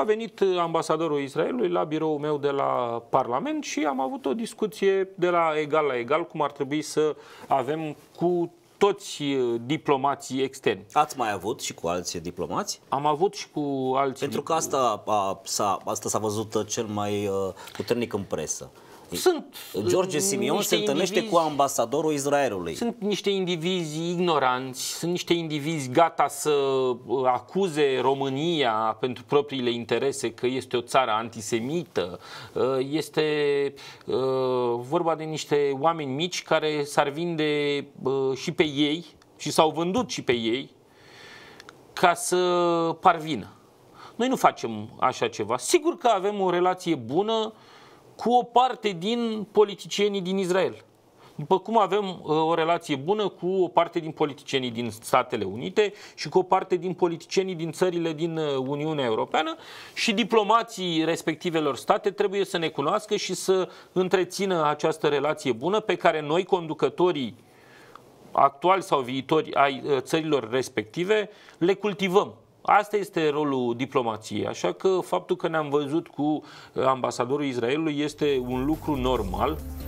A venit ambasadorul Israelului la biroul meu de la Parlament și am avut o discuție de la egal la egal cum ar trebui să avem cu toți uh, diplomații externi. Ați mai avut și cu alți diplomați? Am avut și cu alți. Pentru că asta, s-a, asta s-a văzut cel mai uh, puternic în presă. Sunt George Simion se întâlnește indivizi, cu ambasadorul Israelului. Sunt niște indivizi ignoranți, sunt niște indivizi gata să uh, acuze România pentru propriile interese că este o țară antisemită. Uh, este uh, vorba de niște oameni mici care s-ar vinde și pe ei și s-au vândut și pe ei ca să parvină. Noi nu facem așa ceva. Sigur că avem o relație bună uh, cu o parte din politicienii din Israel. După cum avem uh, o relație bună cu o parte din politicienii din Statele Unite și cu o parte din politicienii din țările din uh, Uniunea Europeană și diplomații respectivelor state trebuie să ne cunoască și să întrețină această relație bună pe care noi, conducătorii actuali sau viitori ai uh, țărilor respective, le cultivăm. Asta este rolul diplomației, așa că faptul că ne-am văzut cu ambasadorul Israelului este un lucru normal,